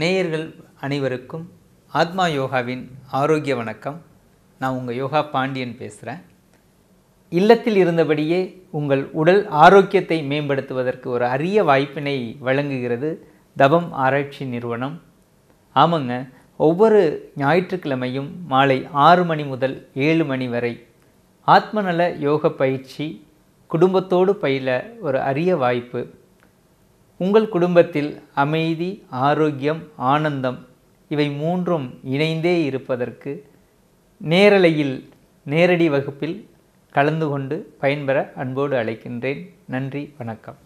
நேயர்கள் அனைவருக்கும் ஆத்மா யோகாவின் ஆரோக்கிய வணக்கம் நான் உங்கள் யோகா பாண்டியன் பேசுகிறேன் இல்லத்தில் இருந்தபடியே உங்கள் உடல் ஆரோக்கியத்தை மேம்படுத்துவதற்கு ஒரு அரிய வாய்ப்பினை வழங்குகிறது தபம் ஆராய்ச்சி நிறுவனம் ஆமாங்க ஒவ்வொரு ஞாயிற்றுக்கிழமையும் மாலை ஆறு மணி முதல் ஏழு மணி வரை ஆத்மநல யோக பயிற்சி குடும்பத்தோடு பயில ஒரு அரிய வாய்ப்பு உங்கள் குடும்பத்தில் அமைதி ஆரோக்கியம் ஆனந்தம் இவை மூன்றும் இணைந்தே இருப்பதற்கு நேரலையில் நேரடி வகுப்பில் கலந்து கொண்டு பயன்பெற அன்போடு அழைக்கின்றேன் நன்றி வணக்கம்